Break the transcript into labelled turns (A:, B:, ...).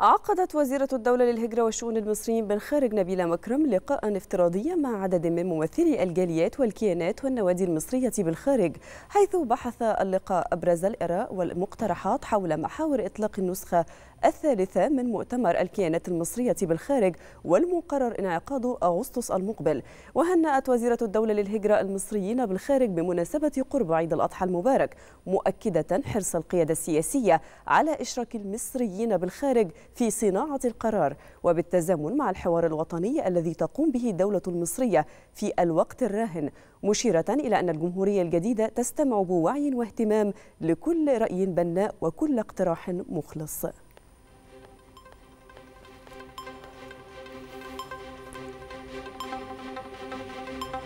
A: عقدت وزيرة الدولة للهجرة والشؤون المصريين بن خارج نبيلة مكرم لقاء افتراضيا مع عدد من ممثلي الجاليات والكيانات والنوادي المصرية بالخارج حيث بحث اللقاء أبرز الآراء والمقترحات حول محاور إطلاق النسخة الثالثة من مؤتمر الكيانات المصرية بالخارج والمقرر انعقاده أغسطس المقبل وهنأت وزيرة الدولة للهجرة المصريين بالخارج بمناسبة قرب عيد الأضحى المبارك مؤكدة حرص القيادة السياسية على إشراك المصريين بالخارج في صناعة القرار وبالتزامن مع الحوار الوطني الذي تقوم به الدولة المصرية في الوقت الراهن مشيرة إلى أن الجمهورية الجديدة تستمع بوعي واهتمام لكل رأي بناء وكل اقتراح مخلص